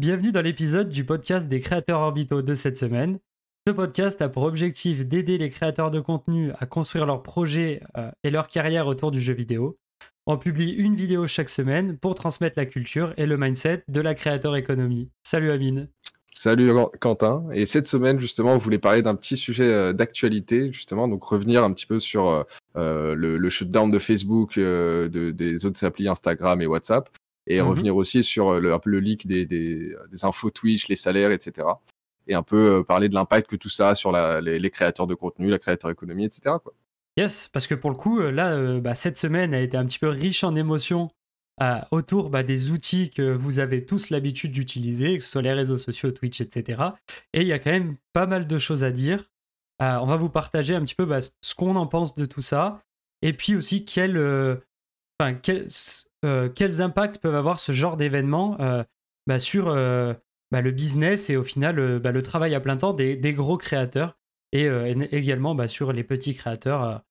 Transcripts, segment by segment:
Bienvenue dans l'épisode du podcast des créateurs orbitaux de cette semaine. Ce podcast a pour objectif d'aider les créateurs de contenu à construire leurs projets euh, et leur carrière autour du jeu vidéo. On publie une vidéo chaque semaine pour transmettre la culture et le mindset de la créateur économie. Salut Amine. Salut Quentin. Et cette semaine, justement, on voulait parler d'un petit sujet euh, d'actualité, justement, donc revenir un petit peu sur euh, le, shutdown de Facebook, des autres applis Instagram et WhatsApp et mmh revenir aussi sur euh, le, le leak des, des, infos Twitch, les salaires, etc. Et un peu euh, parler de l'impact que tout ça a sur les, créateurs de contenu, la créateur économie, etc. Quoi. Yes, parce que pour le coup, euh, là, bah, cette semaine a été un petit peu riche en émotions autour bah, des outils que vous avez tous l'habitude d'utiliser, que ce soit les réseaux sociaux, Twitch, etc. Et il y a quand même pas mal de choses à dire. on va vous partager un petit peu bah, ce qu'on en pense de tout ça, et puis aussi quel, enfin, quel, euh, quels impacts peuvent avoir ce genre d'événements euh, bah, sur euh, bah, le business et au final bah, le travail à plein temps des, gros créateurs et également sur les petits créateurs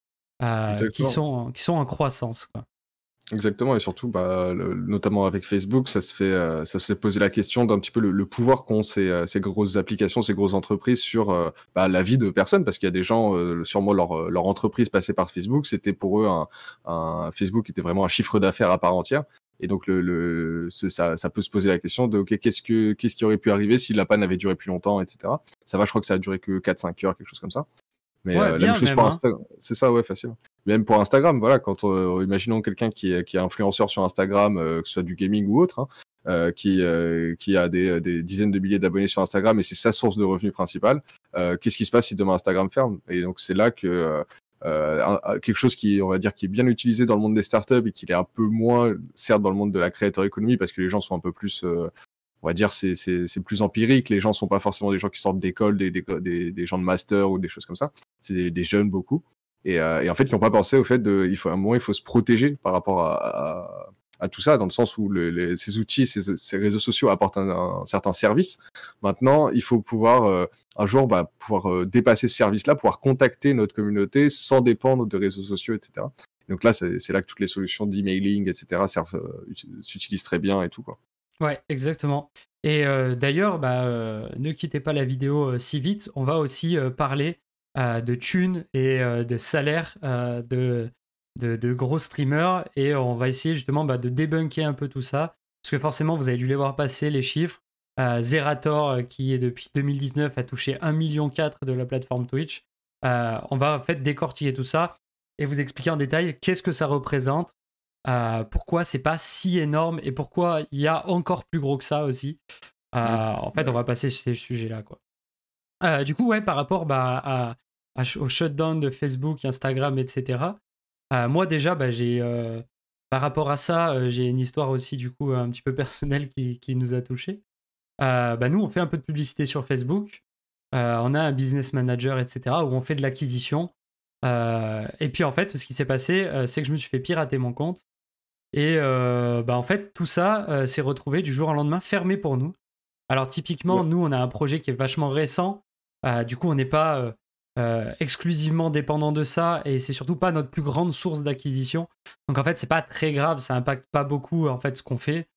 qui, sont, en croissance. Exactement, et surtout, bah, notamment avec Facebook, ça se fait, euh, ça se fait poser la question d'un petit peu le, pouvoir qu'ont ces, euh, ces, grosses applications, ces grosses entreprises sur euh, bah, la vie de personnes, parce qu'il y a des gens, euh, sûrement leur, leur entreprise passée par Facebook, c'était pour eux un, un, Facebook était vraiment un chiffre d'affaires à part entière. Et donc, le, ça, ça, peut se poser la question de, OK, qu'est-ce que, qu'est-ce qui aurait pu arriver si la panne avait duré plus longtemps, etc. Ça va, je crois que ça a duré que 4-5 heures, quelque chose comme ça. Mais euh, la même chose pour hein. Instagram. C'est ça, ouais, facile. Même pour Instagram, voilà, quand euh, imaginons quelqu'un qui est, qui est influenceur sur Instagram, euh, que ce soit du gaming ou autre, hein, qui, qui a des, des, dizaines de milliers d'abonnés sur Instagram et c'est sa source de revenus principale, qu'est-ce qui se passe si demain Instagram ferme Et donc c'est là que quelque chose qui, on va dire, qui est bien utilisé dans le monde des startups et qui est un peu moins, certes, dans le monde de la créateur économie parce que les gens sont un peu plus on va dire, c'est plus empirique. Les gens sont pas forcément des gens qui sortent d'école, des, des, des, des, gens de master ou des choses comme ça. C'est des, jeunes beaucoup. Et, euh, et en fait, qui n'ont pas pensé au fait de, il faut à un moment, il faut se protéger par rapport à, à, à tout ça, dans le sens où les, ces outils, ces, ces, réseaux sociaux apportent un, certain service. Maintenant, il faut pouvoir euh, un jour bah, pouvoir euh, dépasser ce service-là, pouvoir contacter notre communauté sans dépendre de réseaux sociaux, etc. Donc là, c'est là que toutes les solutions d'emailing, etc., s'utilisent très bien et tout quoi. Ouais, exactement. Et euh, d'ailleurs, bah, euh, ne quittez pas la vidéo euh, si vite. On va aussi parler de thunes et de salaires de, gros streamers. Et on va essayer justement bah, de débunker un peu tout ça. Parce que forcément, vous avez dû les voir passer, les chiffres. Zerator, qui est depuis 2019 a touché 1,4 million de la plateforme Twitch. on va en fait décortiller tout ça et vous expliquer en détail qu'est-ce que ça représente, euh, pourquoi c'est pas si énorme et pourquoi il y a encore plus gros que ça aussi. Euh, en fait, on va passer sur ces sujets-là. Euh, du coup, ouais, par rapport bah, à, au shutdown de Facebook, Instagram, etc., moi déjà, bah, j'ai, par rapport à ça, j'ai une histoire aussi, du coup, un petit peu personnelle qui, nous a touchés. bah, nous, on fait un peu de publicité sur Facebook. on a un business manager, etc., où on fait de l'acquisition. et puis en fait, ce qui s'est passé, c'est que je me suis fait pirater mon compte. Et euh, bah en fait, tout ça euh, s'est retrouvé du jour au lendemain fermé pour nous. Alors typiquement, nous, on a un projet qui est vachement récent. Euh, du coup, on n'est pas exclusivement dépendant de ça et c'est surtout pas notre plus grande source d'acquisition. Donc en fait, c'est pas très grave, ça impacte pas beaucoup en fait ce qu'on fait.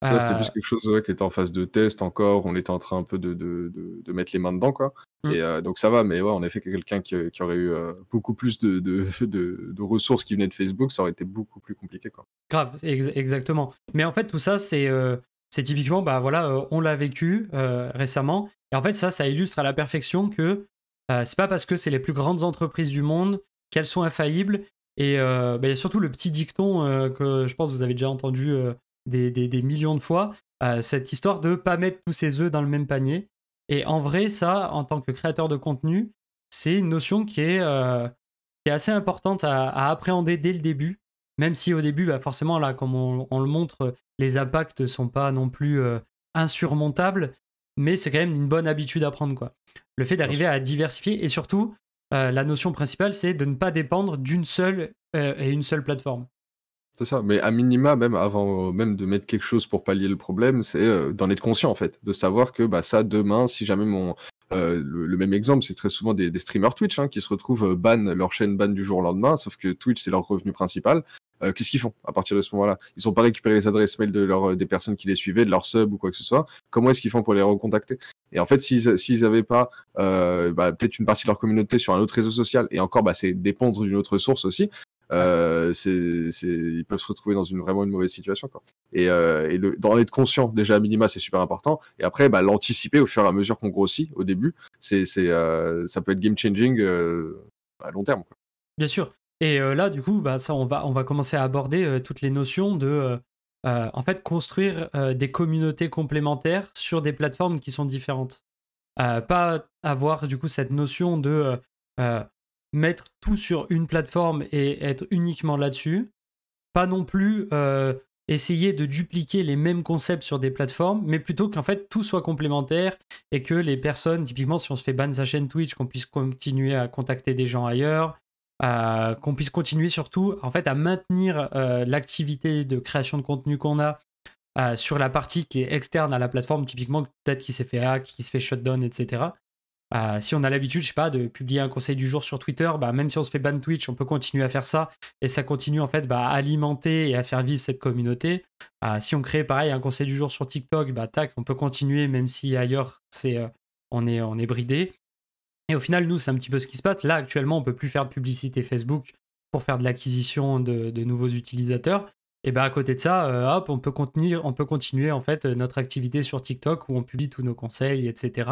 c'était plus quelque chose qui était en phase de test encore. On était en train un peu de, de mettre les mains dedans, quoi. Mm. Euh, donc ça va, mais en effet, quelqu'un qui, euh, aurait eu euh, beaucoup plus de, ressources qui venaient de Facebook, ça aurait été beaucoup plus compliqué. Quoi. Grave, exactement. Mais en fait, tout ça, c'est typiquement, bah voilà, on l'a vécu récemment. Et en fait, ça, ça illustre à la perfection que c'est pas parce que c'est les plus grandes entreprises du monde qu'elles sont infaillibles. Et bah, il y a surtout le petit dicton que je pense que vous avez déjà entendu des, des millions de fois, cette histoire de pas mettre tous ses œufs dans le même panier. Et en vrai, ça, en tant que créateur de contenu, c'est une notion qui est, euh, assez importante à, appréhender dès le début. Même si au début, bah, forcément, là, comme on, le montre, les impacts ne sont pas non plus euh, insurmontables, mais c'est quand même une bonne habitude à prendre. Quoi. Le fait d'arriver à diversifier et surtout, euh, la notion principale, c'est de ne pas dépendre d'une seule et une seule plateforme. C'est ça, mais à minima, même avant euh, même de mettre quelque chose pour pallier le problème, c'est euh, d'en être conscient en fait, de savoir que bah ça demain, si jamais mon euh, le, même exemple, c'est très souvent des, streamers Twitch hein, qui se retrouvent ban leur chaîne ban du jour au lendemain, sauf que Twitch c'est leur revenu principal. qu'est-ce qu'ils font à partir de ce moment-là Ils n'ont pas récupéré les adresses mail de des personnes qui les suivaient, de leur sub ou quoi que ce soit. Comment est-ce qu'ils font pour les recontacter Et en fait, s'ils n'avaient pas bah, peut-être une partie de leur communauté sur un autre réseau social, et encore, bah, c'est dépendre d'une autre source aussi, euh, c'est, ils peuvent se retrouver dans une vraiment une mauvaise situation. Euh, et, le, d'en être conscient déjà à minima, c'est super important. Et après, bah, l'anticiper au fur et à mesure qu'on grossit au début, c'est, euh, ça peut être game changing à long terme. Bien sûr. Et là, du coup, bah, ça, on va, on va commencer à aborder toutes les notions de en fait construire des communautés complémentaires sur des plateformes qui sont différentes. pas avoir du coup cette notion de mettre tout sur une plateforme et être uniquement là-dessus. Pas non plus euh, essayer de dupliquer les mêmes concepts sur des plateformes, mais plutôt qu'en fait tout soit complémentaire et que les personnes, typiquement si on se fait ban sa chaîne Twitch, qu'on puisse continuer à contacter des gens ailleurs, euh, qu'on puisse continuer surtout en fait à maintenir euh, l'activité de création de contenu qu'on a sur la partie qui est externe à la plateforme, typiquement peut-être qui s'est fait hack, qui se fait shutdown, etc. Euh, si on a l'habitude, je sais pas, de publier un conseil du jour sur Twitter, bah, même si on se fait ban Twitch, on peut continuer à faire ça. Et ça continue en fait bah, à alimenter et à faire vivre cette communauté. Euh, si on crée pareil un conseil du jour sur TikTok, bah, tac, on peut continuer, même si ailleurs c'est, euh, on, est, on est bridé. Et au final, nous, c'est un petit peu ce qui se passe. Là, actuellement, on peut plus faire de publicité Facebook pour faire de l'acquisition de, nouveaux utilisateurs. Et bah à côté de ça, hop, on peut, contenir, on peut continuer en fait notre activité sur TikTok où on publie tous nos conseils, etc.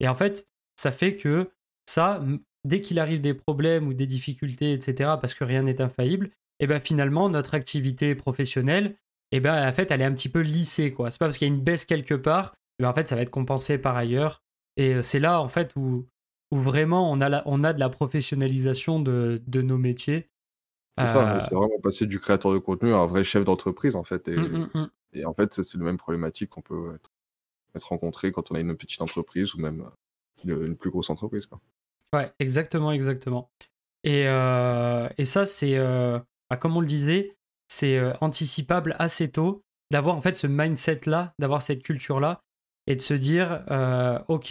Et en fait, ça fait que ça, dès qu'il arrive des problèmes ou des difficultés, etc., parce que rien n'est infaillible, et eh ben finalement, notre activité professionnelle, et eh ben en fait, elle est un petit peu lissée. quoi. C'est pas parce qu'il y a une baisse quelque part, mais eh ben, en fait, ça va être compensé par ailleurs. Et euh, c'est là, en fait, où, où vraiment on a, on a de la professionnalisation de, de nos métiers. Euh, c'est vraiment passer du créateur de contenu à un vrai chef d'entreprise, en fait. Et, hum, hum, hum. et en fait, c'est la même problématique qu'on peut être, être rencontré quand on a une petite entreprise ou même euh, une, plus grosse entreprise. Quoi. Ouais, exactement, exactement. Et, euh, ça, c'est, euh, bah, comme on le disait, c'est euh, anticipable assez tôt d'avoir en fait ce mindset-là, d'avoir cette culture-là, et de se dire, ok,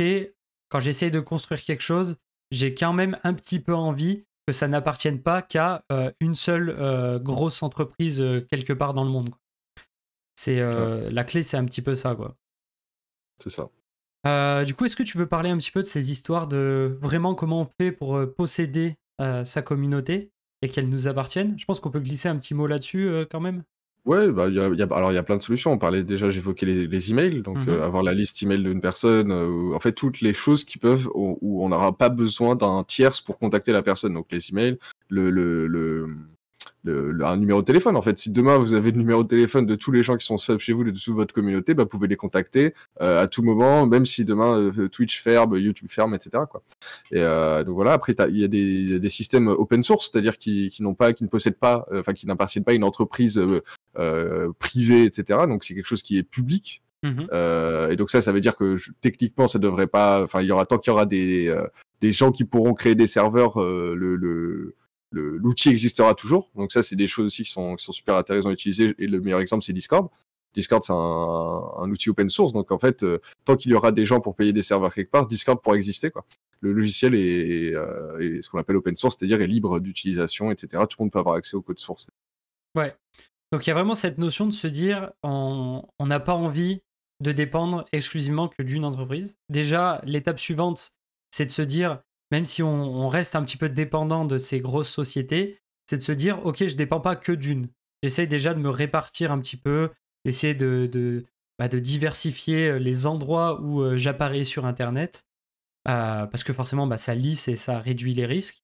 quand j'essaye de construire quelque chose, j'ai quand même un petit peu envie que ça n'appartienne pas qu'à une seule grosse entreprise quelque part dans le monde. C'est la clé, c'est un petit peu ça, quoi. C'est ça. Euh, du coup, est-ce que tu veux parler un petit peu de ces histoires de vraiment comment on fait pour euh, posséder euh, sa communauté et qu'elle nous appartienne Je pense qu'on peut glisser un petit mot là-dessus quand même. Ouais, bah, alors il y a plein de solutions. On parlait déjà, j'évoquais les, les, emails, donc mm-hmm. avoir la liste email d'une personne, en fait toutes les choses qui peuvent où, on n'aura pas besoin d'un tiers pour contacter la personne. Donc les emails, le, le le, un numéro de téléphone. En fait, si demain vous avez le numéro de téléphone de tous les gens qui sont chez vous, de toute votre communauté, bah, vous pouvez les contacter euh, à tout moment, même si demain euh, Twitch ferme, YouTube ferme, etc. Quoi. Et euh, donc voilà. Après, il y, a des systèmes open source, c'est-à-dire qui, qui n'ont pas, qui ne possèdent pas, euh, enfin qui n'appartiennent pas à une entreprise privée, etc. Donc c'est quelque chose qui est public. Mmh euh, et donc ça, ça veut dire que techniquement, ça devrait pas. Enfin, il y aura tant qu'il y aura des, des gens qui pourront créer des serveurs, le, le, l'outil existera toujours. Donc ça, c'est des choses aussi qui sont, super intéressantes à utiliser. Et le meilleur exemple, c'est Discord. Discord, c'est un, outil open source. Donc en fait, euh, tant qu'il y aura des gens pour payer des serveurs quelque part, Discord pourra exister. Le logiciel euh, est, ce qu'on appelle open source, c'est-à-dire est libre d'utilisation, etc. Tout le monde peut avoir accès au code source. Ouais. Donc il y a vraiment cette notion de se dire, on n'a pas envie de dépendre exclusivement que d'une entreprise. Déjà, l'étape suivante, c'est de se dire, même si on, reste un petit peu dépendant de ces grosses sociétés, c'est de se dire, OK, je ne dépends pas que d'une. J'essaie déjà de me répartir un petit peu, d'essayer de, bah, diversifier euh, les endroits où euh, j'apparais sur Internet, euh, parce que forcément, bah, ça lisse et ça réduit les risques.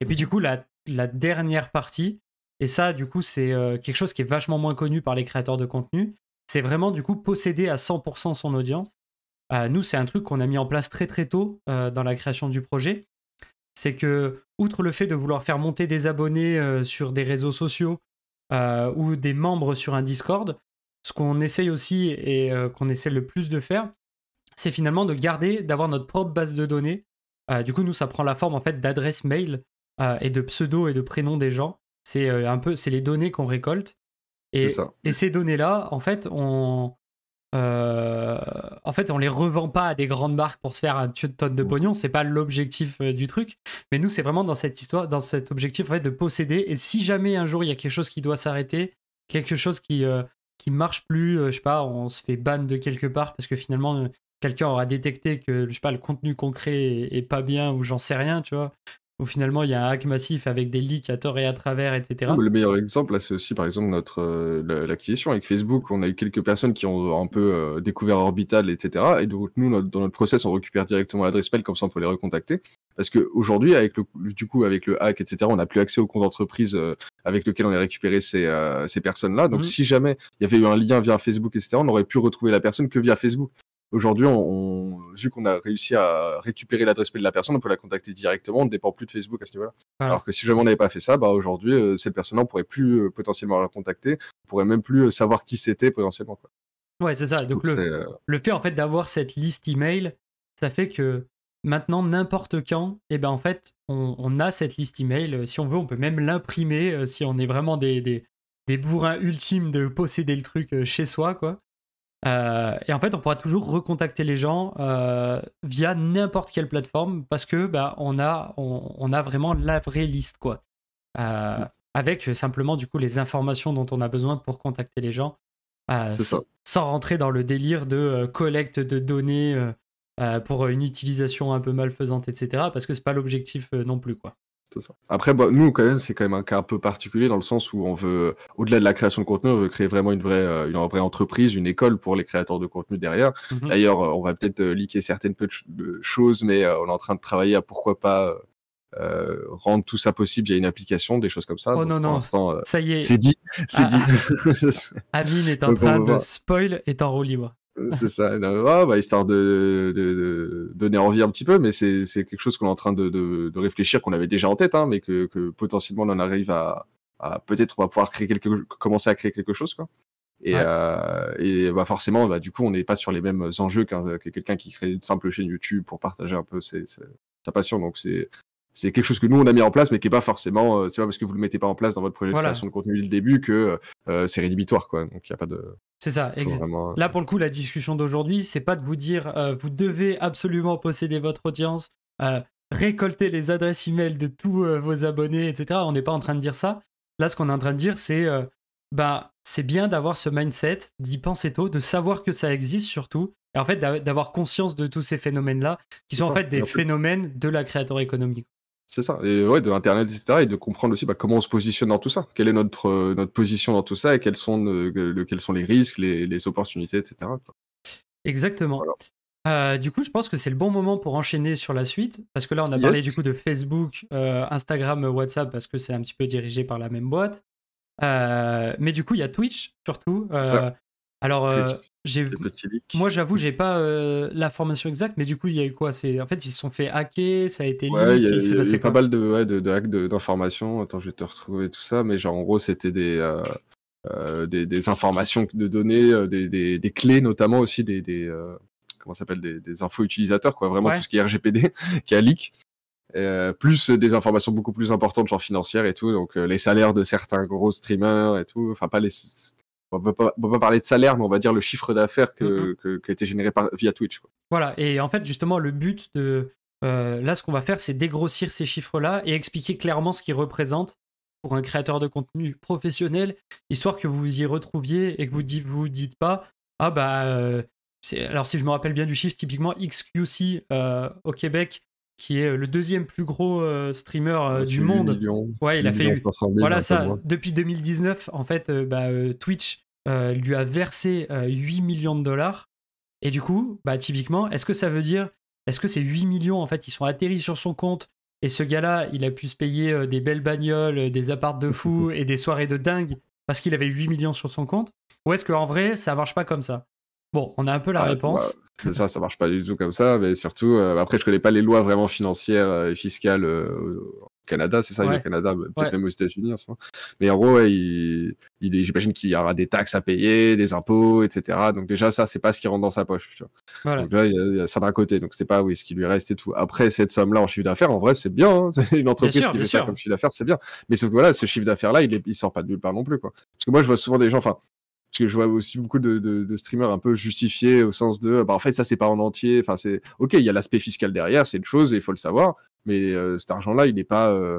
Et puis du coup, la, dernière partie, et ça, du coup, c'est quelque chose qui est vachement moins connu par les créateurs de contenu, c'est vraiment du coup posséder à 100% son audience euh, nous, c'est un truc qu'on a mis en place très très tôt euh, dans la création du projet. C'est que, outre le fait de vouloir faire monter des abonnés euh, sur des réseaux sociaux ou des membres sur un Discord, ce qu'on essaye aussi et qu'on essaie le plus de faire, c'est finalement de garder, d'avoir notre propre base de données. du coup, nous, ça prend la forme en fait d'adresse mail et de pseudo et de prénom des gens. C'est un peu, c'est les données qu'on récolte. Et, et ces données-là, en fait, on, euh, en fait, on les revend pas à des grandes marques pour se faire un tonne de pognon. C'est pas l'objectif euh, du truc. Mais nous, c'est vraiment dans cette histoire, dans cet objectif en de posséder. Et si jamais un jour il y a quelque chose qui doit s'arrêter, quelque chose qui euh, qui marche plus, je sais pas, on se fait ban de quelque part parce que finalement quelqu'un aura détecté que je sais pas le contenu concret est, est pas bien ou j'en sais rien, tu vois. Ou finalement il y a un hack massif avec des leaks à tort et à travers, etc. Le meilleur exemple, là, c'est aussi par exemple notre euh, l'acquisition avec Facebook. On a eu quelques personnes qui ont euh, un peu euh, découvert Orbital, etc. Et donc nous, dans notre process, on récupère directement l'adresse mail comme ça on peut les recontacter. Parce que aujourd'hui, avec le du coup avec le hack, etc. On n'a plus accès au compte d'entreprise avec lequel on a récupéré ces, ces personnes-là. Donc mhm. si jamais il y avait eu un lien via Facebook, etc. On aurait pu retrouver la personne que via Facebook. Aujourd'hui, on, vu qu'on a réussi à récupérer l'adresse mail de la personne, on peut la contacter directement, on ne dépend plus de Facebook à ce niveau-là. Alors que si jamais on n'avait pas fait ça, bah aujourd'hui, euh, cette personne, là on pourrait plus euh, potentiellement la contacter, on pourrait même plus euh, savoir qui c'était potentiellement. Quoi. Ouais, c'est ça. Donc, le, fait en fait d'avoir cette liste email, ça fait que maintenant n'importe quand, eh ben en fait, on, a cette liste email. Si on veut, on peut même l'imprimer si on est vraiment des, des, des bourrins ultimes de posséder le truc chez soi, quoi. Euh, et en fait, on pourra toujours recontacter les gens euh, via n'importe quelle plateforme parce que bah, on, a, vraiment la vraie liste, quoi. Euh, mm. Avec simplement, du coup, les informations dont on a besoin pour contacter les gens. Sans rentrer dans le délire de collecte de données pour une utilisation un peu malfaisante, etc. Parce que n'est pas l'objectif non plus, quoi. Après, bah, nous, quand même, c'est quand même un cas un peu particulier dans le sens où on veut, au-delà de la création de contenu, on veut créer vraiment une vraie, euh, une vraie entreprise, une école pour les créateurs de contenu derrière. Mhm. D'ailleurs, euh, on va peut-être euh, certaines choses, mais euh, on est en train de travailler à pourquoi pas rendre tout ça possible via une application, des choses comme ça. Oh ça y est. C'est dit. C'est ah, ah, Amine est en train de spoil et en roue libre. Euh, c'est ça. Bah, histoire de, donner envie un petit peu, mais c'est quelque chose qu'on est en train de, de réfléchir, qu'on avait déjà en tête, hein, mais que, potentiellement on en arrive à, peut-être on va pouvoir créer quelque, commencer à créer quelque chose, quoi. Et, euh, et bah, forcément, bah, du coup, on n'est pas sur les mêmes enjeux qu'un que quelqu'un qui crée une simple chaîne YouTube pour partager un peu sa passion. Donc c'est c'est quelque chose que nous on a mis en place, mais qui est pas forcément, euh, c'est pas parce que vous le mettez pas en place dans votre projet de création de contenu dès le début que euh, c'est rédhibitoire, quoi. Donc il y a pas de. C'est ça, exactement euh, Là pour le coup, la discussion d'aujourd'hui, c'est pas de vous dire, vous devez absolument posséder votre audience récolter les adresses email de tous vos abonnés, etc. On n'est pas en train de dire ça. Là, ce qu'on est en train de dire, c'est bah, c'est bien d'avoir ce mindset, d'y penser tôt, de savoir que ça existe surtout, et en fait d'avoir conscience de tous ces phénomènes-là, qui sont en fait des phénomènes de la créateur économique. C'est ça. Et ouais, de l'internet, etc. Et de comprendre aussi bah, comment on se positionne dans tout ça. Quelle est notre, euh, notre position dans tout ça et quels sont, euh, les risques, les, opportunités, etc. Exactement. Euh, du coup, je pense que c'est le bon moment pour enchaîner sur la suite, parce que là, on a parlé du coup de Facebook, Instagram, WhatsApp, parce que c'est un petit peu dirigé par la même boîte. mais du coup, il y a Twitch surtout, alors, euh, moi, j'avoue, j'ai pas euh, la formation exacte, mais du coup, il y a eu quoi C'est en fait, ils se sont fait hacker, ça a été. Ouais, il pas mal de, ouais, de, hacks d'informations. Attends, je vais te retrouver tout ça, mais genre en gros, c'était des, euh, des, informations de données, des, des, clés notamment aussi des, des comment s'appelle des, des, infos utilisateurs, quoi. Vraiment tout ce qui est RGPD, qui a leak. plus des informations beaucoup plus importantes genre financières et tout donc les salaires de certains gros streamers et tout enfin pas les on ne pas, pas parler de salaire, mais on va dire le chiffre d'affaires qui a été généré via Twitch. Voilà, et en fait, justement, le but de. Euh, là, ce qu'on va faire, c'est dégrossir ces chiffres-là et expliquer clairement ce qu'ils représentent pour un créateur de contenu professionnel, histoire que vous vous y retrouviez et que vous ne vous dites pas Ah, bah. Euh, alors, si je me rappelle bien du chiffre, typiquement XQC euh, au Québec, qui est le deuxième plus gros streamer du monde. il a fait. voilà ça. Depuis 2019, en fait, bah, Twitch euh, lui a versé 8 euh, millions de dollars. Et du coup, bah, typiquement, est-ce que ça veut dire, est-ce que ces 8 millions, en fait, ils sont atterris sur son compte et ce gars-là, il a pu se payer euh, des belles bagnoles, des apparts de fou et des soirées de dingue parce qu'il avait 8 millions sur son compte Ou est-ce qu'en vrai, ça marche pas comme ça Bon, on a un peu la ah, réponse. Ça, ça, ça marche pas du tout comme ça, mais surtout, euh, après, je connais pas les lois vraiment financières euh, et fiscales euh, au Canada, c'est ça, il y a au Canada, peut-être même aux États-Unis en ce moment. Mais en gros, j'imagine qu'il y aura des taxes à payer, des impôts, etc. Donc déjà, ça, c'est pas ce qui rentre dans sa poche. Donc là, il y, a, ça d'un côté, donc c'est pas oui, ce qui lui reste et tout. Après, cette somme-là en chiffre d'affaires, en vrai, c'est bien. Hein. une entreprise qui fait ça comme chiffre d'affaires, c'est bien. Mais sauf que voilà, ce chiffre d'affaires-là, il, est, sort pas de nulle part non plus. Quoi. Parce que moi, je vois souvent des gens, enfin, parce que je vois aussi beaucoup de, streamers un peu justifiés au sens de, bah, en fait, ça, c'est pas en entier. Enfin, c'est, ok, il y a l'aspect fiscal derrière, c'est une chose et il faut le savoir, mais euh, cet argent-là, il n'est pas, euh,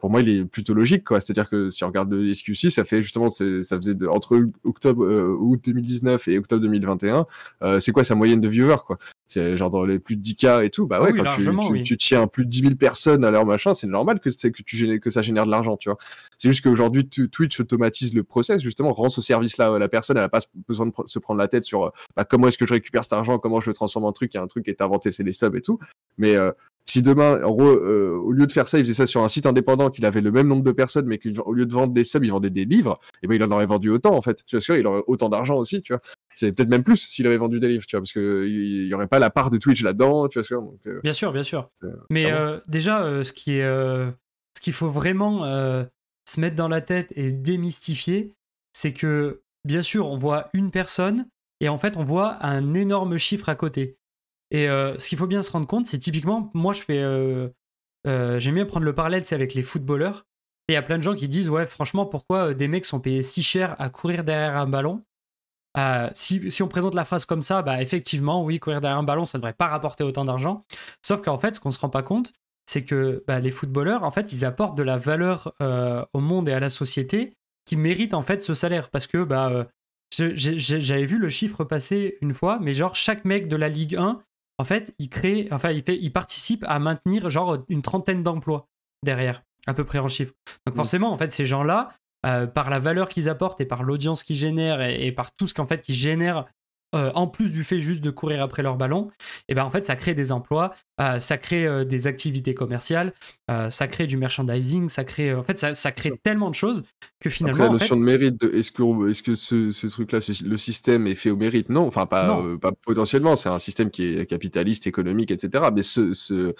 pour moi, il est plutôt logique, quoi. C'est-à-dire que si on regarde le SQC, ça fait justement, ça faisait de, entre octobre, euh, août 2019 et octobre 2021, euh, c'est quoi sa moyenne de viewers, quoi? C'est genre dans les plus de 10 cas et tout. Bah ouais, oui, quand tu, tu, oui. tu, tiens plus de 10 000 personnes à leur machin, c'est normal que, que, tu, que ça génère de l'argent, tu vois. C'est juste qu'aujourd'hui, Twitch automatise le process, justement, rend ce service-là à la personne, elle n'a pas besoin de se prendre la tête sur euh, bah, comment est-ce que je récupère cet argent, comment je le transforme en truc, il y a un truc qui est inventé, c'est les subs et tout. Mais si demain, euh, au lieu de faire ça, il faisait ça sur un site indépendant, qu'il avait le même nombre de personnes, mais qu'au lieu de vendre des subs, il vendait des livres, et eh ben il en aurait vendu autant en fait. Tu sûr, il aurait autant d'argent aussi, tu vois. C'est peut-être même plus s'il avait vendu des livres, tu vois, parce que il aurait pas la part de Twitch là-dedans, tu vois. Euh, bien sûr, bien sûr. Euh, mais déjà, ce qui est, ce qu'il faut vraiment se mettre dans la tête et démystifier, c'est que bien sûr, on voit une personne et en fait, on voit un énorme chiffre à côté. Et euh, ce qu'il faut bien se rendre compte, c'est typiquement, moi je fais, euh, euh, j'aime bien prendre le parallèle c'est avec les footballeurs. Et il y a plein de gens qui disent, ouais, franchement, pourquoi des mecs sont payés si cher à courir derrière un ballon si, on présente la phrase comme ça, bah effectivement, oui, courir derrière un ballon, ça ne devrait pas rapporter autant d'argent. Sauf qu'en fait, ce qu'on se rend pas compte, c'est que bah, les footballeurs, en fait, ils apportent de la valeur au monde et à la société qui méritent en fait ce salaire. Parce que bah, j'avais vu le chiffre passer une fois, mais genre chaque mec de la Ligue 1 en fait, il crée, enfin, il, fait, il participe à maintenir genre une trentaine d'emplois derrière, à peu près en chiffres. Donc mmh. forcément, en fait, ces gens-là, euh, par la valeur qu'ils apportent et par l'audience qu'ils génèrent et, et, par tout ce qu'en fait ils génèrent euh, en plus du fait juste de courir après leur ballon, et eh ben en fait ça crée des emplois, euh, ça crée euh, des activités commerciales, ça crée du merchandising, ça crée en fait ça, crée tellement de choses que finalement la notion de mérite, est-ce que est-ce que ce, truc-là, le système est fait au mérite Non, enfin pas, potentiellement, c'est un système qui est capitaliste, économique, etc. Mais ce,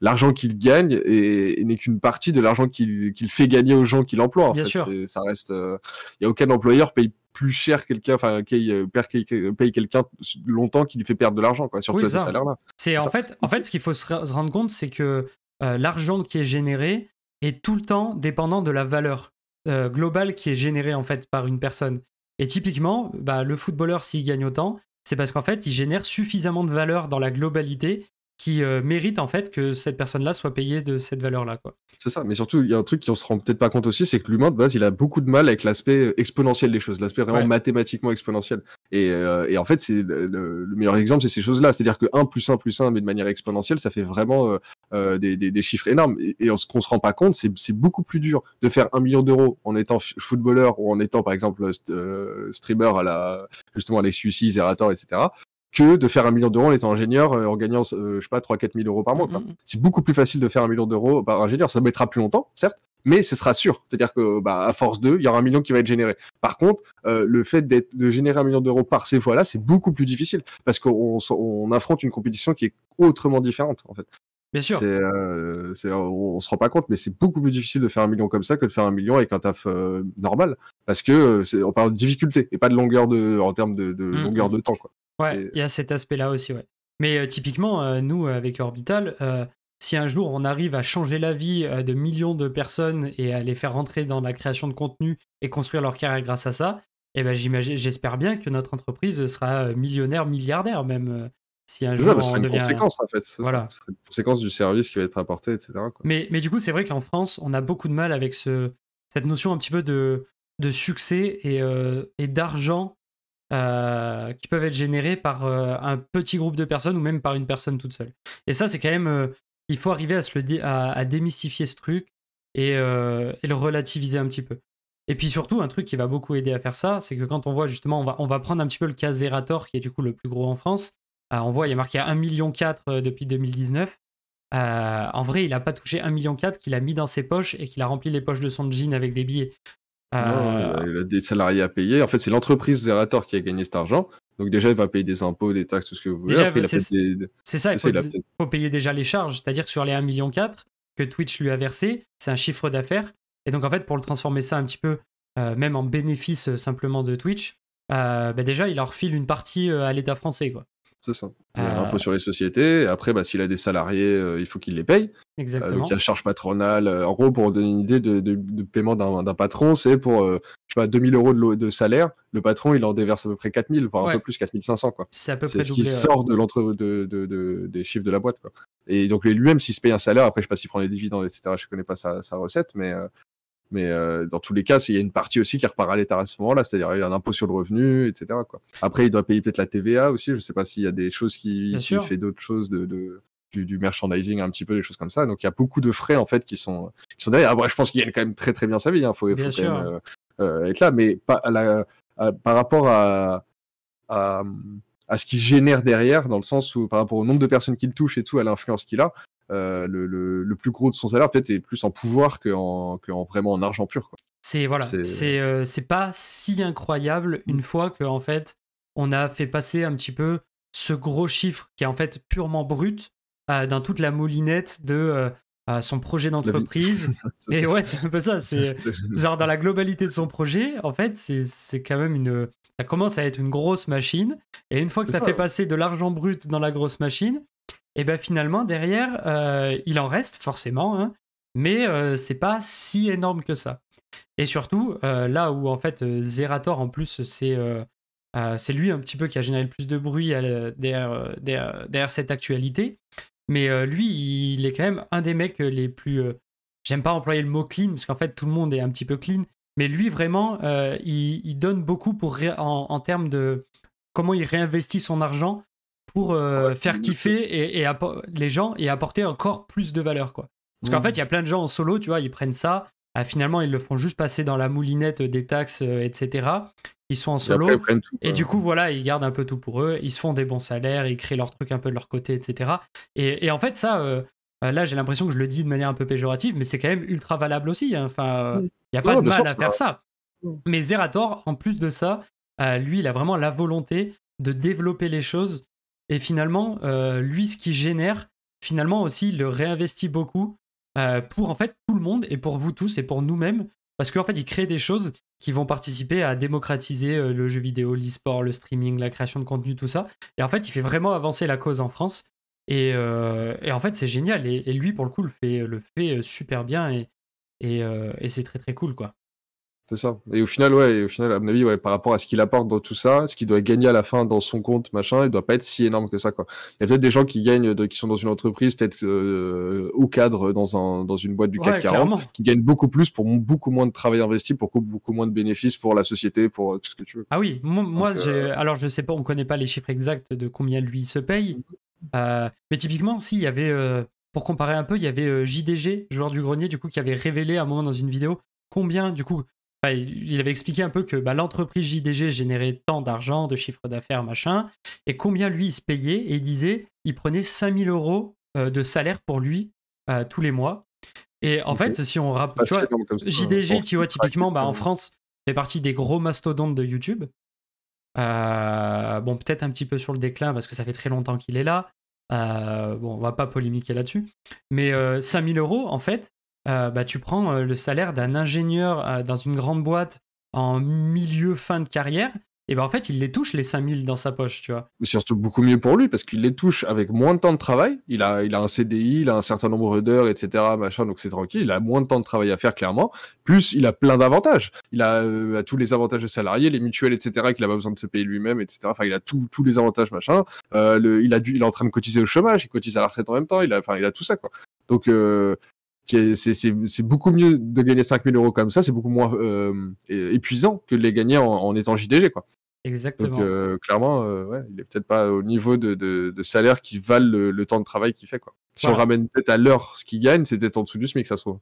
l'argent qu'il gagne n'est qu'une partie de l'argent qu'il fait gagner aux gens qu'il emploie. sûr. ça reste, il y a aucun employeur paye plus cher quelqu'un, enfin, qu'il euh, euh, paye quelqu'un longtemps qui lui fait perdre de l'argent, quoi, surtout à là C'est en fait, en fait, ce qu'il faut se rendre compte, c'est que euh, l'argent qui est généré est tout le temps dépendant de la valeur globale qui est générée en fait par une personne. Et typiquement, bah, le footballeur, s'il gagne autant, c'est parce qu'en fait, il génère suffisamment de valeur dans la globalité qui euh, mérite en fait que cette personne-là soit payée de cette valeur-là. Quoi. C'est ça, mais surtout, il y a un truc qu'on se rend peut-être pas compte aussi, c'est que l'humain, de base, il a beaucoup de mal avec l'aspect euh, exponentiel des choses, l'aspect vraiment mathématiquement exponentiel. Et, euh, et, en fait, c'est le, meilleur exemple, c'est ces choses-là. C'est-à-dire que 1 plus 1 plus 1, mais de manière exponentielle, ça fait vraiment des, des, chiffres énormes. Et, et ce qu'on se rend pas compte, c'est, c'est beaucoup plus dur de faire 1 million d'euros en étant footballeur ou en étant, par exemple, streamer à la, justement, à suicides, Zerator, etc., que de faire un million d'euros en étant ingénieur euh, en gagnant, euh, je sais pas, 3-4 000 euros par mois. Mm-hmm. C'est beaucoup plus facile de faire un million d'euros par ingénieur. Ça mettra plus longtemps, certes, mais ce sera sûr. C'est-à-dire que bah, à force d'eux, il y aura un million qui va être généré. Par contre, euh, le fait de générer un million d'euros par ces fois-là, c'est beaucoup plus difficile parce qu'on on affronte une compétition qui est autrement différente, en fait. Bien sûr. on, on, se rend pas compte, mais c'est beaucoup plus difficile de faire un million comme ça que de faire un million avec un taf normal, parce que on parle de difficulté et pas de longueur de, en termes de, mm-hmm. longueur de temps, quoi. Ouais, il y a cet aspect-là aussi, ouais. Mais euh, typiquement, euh, nous, euh, avec Orbital, si un jour on arrive à changer la vie de millions de personnes et à les faire rentrer dans la création de contenu et construire leur carrière grâce à ça, eh ben, j'espère bien que notre entreprise sera millionnaire, milliardaire même. Si un jour ça, on une conséquence en fait. Ça, une conséquence du service qui va être apporté, etc. Mais, du coup, c'est vrai qu'en France, on a beaucoup de mal avec ce, cette notion un petit peu de, de succès et, et d'argent euh, qui peuvent être générés par euh, un petit groupe de personnes ou même par une personne toute seule. Et ça, c'est quand même. Euh, il faut arriver à, se le à, démystifier ce truc et, le relativiser un petit peu. Et puis surtout, un truc qui va beaucoup aider à faire ça, c'est que quand on voit justement, on va, prendre un petit peu le cas Zerator, qui est du coup le plus gros en France. on voit, il y a marqué 1,4 million depuis 2019. en vrai, il n'a pas touché 1,4 million qu'il a mis dans ses poches et qu'il a rempli les poches de son jean avec des billets. Ah, des salariés à payer. En fait, c'est l'entreprise Zerator qui a gagné cet argent. Donc déjà, il va payer des impôts, des taxes, tout ce que vous voulez. C'est ça, il faut, payer déjà les charges. C'est-à-dire que sur les 1,4 million que Twitch lui a versé, c'est un chiffre d'affaires. Et donc en fait, pour le transformer ça un petit peu, euh, même en bénéfice euh, simplement de Twitch, euh, bah, déjà, il leur file une partie à l'État français. Quoi. C'est ça. Euh... Impôt sur les sociétés. Après, bah, s'il a des salariés, euh, il faut qu'il les paye. Euh, Exactement. donc, il y a charge patronale. Euh, en gros, pour donner une idée de, paiement d'un patron, c'est pour, je sais pas, 2000 euros de, salaire. Le patron, il en déverse à peu près 4000, voire un peu plus, 4500. C'est à peu près ce qui sort de l'entre des chiffres de la boîte. Et donc, lui-même, s'il se paye un salaire, après, je sais pas s'il prend les dividendes, etc. Je connais pas sa, sa recette, mais mais euh, dans tous les cas, il y a une partie aussi qui repart à l'État à ce moment-là, c'est-à-dire il y a un impôt sur le revenu, etc. Quoi. Après, il doit payer peut-être la TVA aussi. Je ne sais pas s'il y a des choses qui il fait d'autres choses de, du, merchandising un petit peu, des choses comme ça. Donc il y a beaucoup de frais en fait qui sont qui sont derrière. Ah, je pense qu'il gagne quand même très très bien sa vie. Il hein. faut, euh, euh, être là, mais par rapport à, à à ce qu'il génère derrière, dans le sens où par rapport au nombre de personnes qu'il touche et tout, à l'influence qu'il a, euh, le, plus gros de son salaire peut-être est plus en pouvoir qu'en que en vraiment en argent pur. C'est voilà, euh, c'est pas si incroyable une fois que en fait on a fait passer un petit peu ce gros chiffre qui est en fait purement brut euh, dans toute la moulinette de son projet d'entreprise. Et ouais, c'est un peu ça. C'est genre dans la globalité de son projet, en fait, c'est c'est quand même une. Ça commence à être une grosse machine. Et une fois que tu ça, fait passer de l'argent brut dans la grosse machine, et ben finalement derrière euh, il en reste forcément, hein, mais euh, c'est pas si énorme que ça. Et surtout euh, là où en fait Zerator en plus c'est lui un petit peu qui a généré le plus de bruit derrière, cette actualité, mais lui il est quand même un des mecs les plus j'aime pas employer le mot clean parce qu'en fait tout le monde est un petit peu clean, mais lui vraiment il, donne beaucoup pour en termes de comment il réinvestit son argent pour euh, ah faire kiffer et, les gens et apporter encore plus de valeur. Quoi. Parce qu'en mmh. fait, il y a plein de gens en solo, tu vois, ils prennent ça, ah, finalement, ils le font juste passer dans la moulinette des taxes, euh, etc. Ils sont en solo. Et, du coup, voilà, ils gardent un peu tout pour eux, ils se font des bons salaires, ils créent leur truc un peu de leur côté, etc. Et, en fait, ça, euh, bah, là, j'ai l'impression que je le dis de manière un peu péjorative, mais c'est quand même ultra valable aussi. Hein. Enfin, il n'y a pas de mal à faire ça. Mais Zerator, en plus de ça, lui, il a vraiment la volonté de développer les choses et finalement, euh, lui, ce qu'il génère, finalement aussi, il le réinvestit beaucoup euh, pour en fait tout le monde et pour vous tous et pour nous-mêmes. Parce qu'en fait, il crée des choses qui vont participer à démocratiser euh, le jeu vidéo, l'e-sport, le streaming, la création de contenu, tout ça. Et en fait, il fait vraiment avancer la cause en France. Et, en fait, c'est génial. Et, lui, pour le coup, le fait, le fait super bien. et c'est très, très cool, quoi. C'est ça. Et au final, ouais, au final, à mon avis, par rapport à ce qu'il apporte dans tout ça, ce qu'il doit gagner à la fin dans son compte, machin, il doit pas être si énorme que ça, quoi. Il y a peut-être des gens qui gagnent, de, qui sont dans une entreprise, peut-être euh, au cadre, dans dans une boîte du CAC 40, qui gagnent beaucoup plus pour beaucoup moins de travail investi, pour beaucoup moins de bénéfices pour la société, pour euh, tout ce que tu veux. Ah oui, moi, euh, alors je ne sais pas, on connaît pas les chiffres exacts de combien lui se paye, mhm. mais typiquement, s'il y avait, pour comparer un peu, il y avait JDG, joueur du grenier, du coup, qui avait révélé à un moment dans une vidéo combien, du coup, il avait expliqué un peu que bah, l'entreprise JDG générait tant d'argent, de chiffre d'affaires, machin, et combien lui il se payait. Et il disait, il prenait 5000 euros euh, de salaire pour lui euh, tous les mois. Et en fait, si on rappelle, JDG, tu vois, typiquement, bah, en France, fait partie des gros mastodontes de YouTube. Euh, bon, peut-être un petit peu sur le déclin parce que ça fait très longtemps qu'il est là. bon, on va pas polémiquer là-dessus. Mais 5000 euros, en fait, euh, bah, tu prends euh, le salaire d'un ingénieur euh, dans une grande boîte en milieu fin de carrière, et ben en fait, il les touche les 5000 dans sa poche, tu vois. Mais surtout beaucoup mieux pour lui parce qu'il les touche avec moins de temps de travail. Il a, il a un CDI, il a un certain nombre d'heures, etc. Machin, donc c'est tranquille. Il a moins de temps de travail à faire, clairement. Plus, il a plein d'avantages. Il a tous les avantages de salarié, les mutuelles, etc. qu'il a pas besoin de se payer lui-même, etc. Enfin, il a tous tous les avantages, machin. le, il a il est en train de cotiser au chômage, il cotise à la retraite en même temps. Il a, enfin, il a tout ça, quoi. Donc, c'est beaucoup mieux de gagner 5000 euros comme ça, c'est beaucoup moins euh, épuisant que de les gagner en, étant JDG. Quoi. Exactement. Donc, euh, clairement, euh, il n'est peut-être pas au niveau de, salaire qui valent le, temps de travail qu'il fait. Quoi. Si on ramène peut-être à l'heure ce qu'il gagne, c'est peut-être en dessous du SMIC, ça se trouve.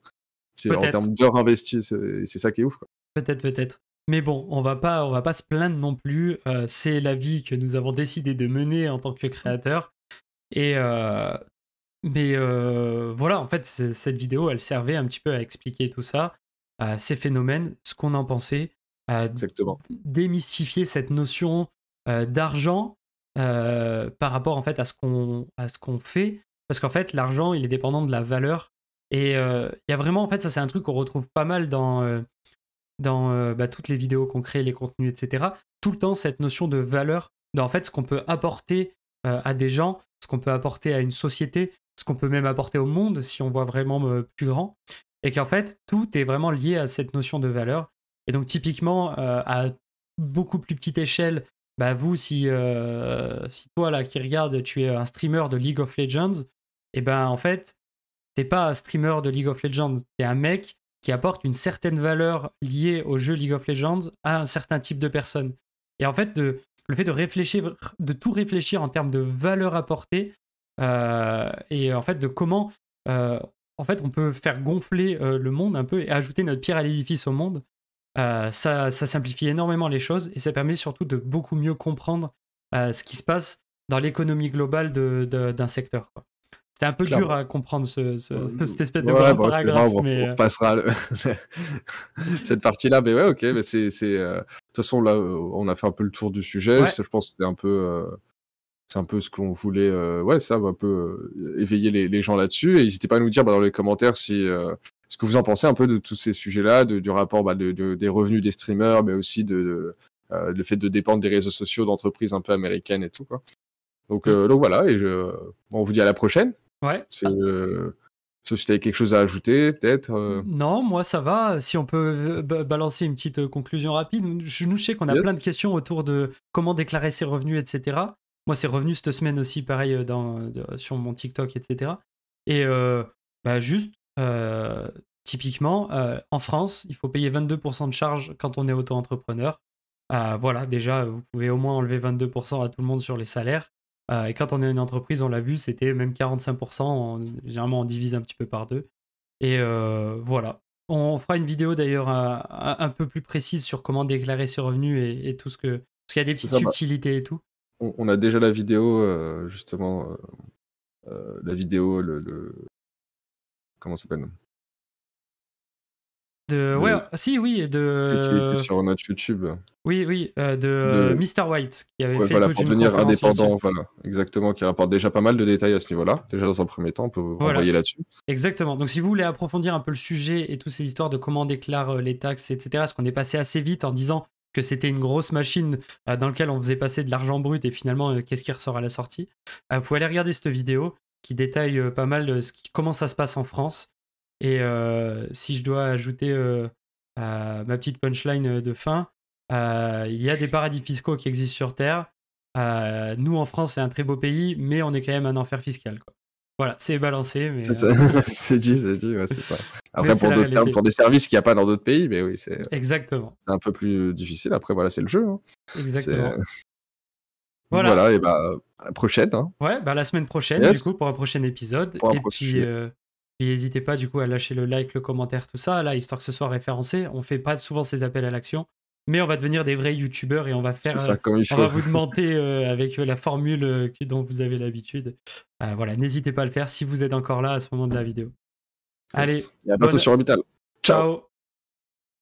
En termes d'heures investies, c'est ça qui est ouf. Peut-être, peut-être. Mais bon, on va pas, on va pas se plaindre non plus. c'est la vie que nous avons décidé de mener en tant que créateur. Et mais euh, voilà, en fait, cette vidéo, elle servait un petit peu à expliquer tout ça, euh, ces phénomènes, ce qu'on en pensait, à euh, démystifier cette notion d'argent par rapport en fait à ce qu'on fait, parce qu'en fait, l'argent, il est dépendant de la valeur. Et il y a vraiment, en fait, ça c'est un truc qu'on retrouve pas mal dans bah, toutes les vidéos qu'on crée, les contenus, etc. Tout le temps cette notion de valeur, de en fait ce qu'on peut apporter à des gens, ce qu'on peut apporter à une société, ce qu'on peut même apporter au monde si on voit vraiment euh, plus grand, et qu'en fait, tout est vraiment lié à cette notion de valeur. Et donc, typiquement, euh, à beaucoup plus petite échelle, bah vous, si, euh, si toi là qui regarde, tu es un streamer de League of Legends, et eh ben en fait, t'es pas un streamer de League of Legends, tu es un mec qui apporte une certaine valeur liée au jeu League of Legends à un certain type de personne Et en fait, le fait de réfléchir, de tout réfléchir en termes de valeur apportée, euh, et en fait de comment euh, en fait on peut faire gonfler euh, le monde un peu et ajouter notre pierre à l'édifice au monde. ça, simplifie énormément les choses et ça permet surtout de beaucoup mieux comprendre ce qui se passe dans l'économie globale d'un secteur. Quoi. C'était un peu dur à comprendre ce, cette espèce de ouais, on, passera cette partie-là, mais ouais, ok. Mais c'est, de toute façon là, on a fait un peu le tour du sujet. Je pense que c'était un peu c'est un peu ce qu'on voulait, euh, ouais, ça va un peu euh, éveiller les, gens là-dessus. Et n'hésitez pas à nous dire bah, dans les commentaires si euh, ce que vous en pensez un peu de tous ces sujets-là, du rapport bah, de, des revenus des streamers, mais aussi de, le fait de dépendre des réseaux sociaux d'entreprises un peu américaines et tout quoi. Donc, mm. donc voilà, et on vous dit à la prochaine. Ouais. Sauf si tu quelque chose à ajouter, peut-être Non, moi ça va. Si on peut balancer une petite conclusion rapide, je nous sais qu'on a plein de questions autour de comment déclarer ses revenus, etc. Moi, c'est revenu cette semaine aussi, pareil, euh, sur mon TikTok, etc. Et euh, bah, juste, euh, typiquement, en France, il faut payer 22% de charges quand on est auto-entrepreneur. voilà, déjà, vous pouvez au moins enlever 22% à tout le monde sur les salaires. et quand on est une entreprise, on l'a vu, c'était même 45%. généralement, on divise un petit peu par deux. Et voilà. On fera une vidéo d'ailleurs un, peu plus précise sur comment déclarer ses revenus et, et tout ce que. Parce qu'il y a des petites subtilités et tout on, a déjà la vidéo, euh, justement, euh, euh, la vidéo, le, comment s'appelle de... Ouais, ah, si, oui, de. sur notre YouTube. Oui, oui, de, Mr. White, qui avait fait pour devenir indépendant, voilà, exactement, qui rapporte déjà pas mal de détails à ce niveau-là. Déjà, dans un premier temps, on peut vous là-dessus. Exactement. Donc, si vous voulez approfondir un peu le sujet et toutes ces histoires de comment on déclare les taxes, etc., ce qu'on est passé assez vite en disant c'était une grosse machine euh, dans laquelle on faisait passer de l'argent brut et finalement, euh, qu'est-ce qui ressort à la sortie euh, Vous pouvez aller regarder cette vidéo qui détaille pas mal de ce comment ça se passe en France. Et si je dois ajouter ma petite punchline de fin, il y a des paradis fiscaux qui existent sur Terre. nous, en France, c'est un très beau pays, mais on est quand même un enfer fiscal. Quoi. Voilà, c'est balancé, mais. Euh, c'est dit, c'est dit, ouais, c'est ça. Après, pour, des services qu'il n'y a pas dans d'autres pays, mais oui, c'est. Exactement. C'est un peu plus difficile. Après, voilà, c'est le jeu. Hein. Exactement. Voilà. voilà. et bah, à la prochaine. Hein. Ouais, bah, la semaine prochaine, du coup, pour un prochain épisode. et puis, euh, puis n'hésitez pas, du coup, à lâcher le like, le commentaire, tout ça, là, histoire que ce soit référencé. On fait pas souvent ces appels à l'action mais on va devenir des vrais youtubeurs et on va faire euh, on va vous demander euh, avec la formule euh, dont vous avez l'habitude bah, voilà n'hésitez pas à le faire si vous êtes encore là à ce moment de la vidéo allez et à bientôt sur Orbital ciao.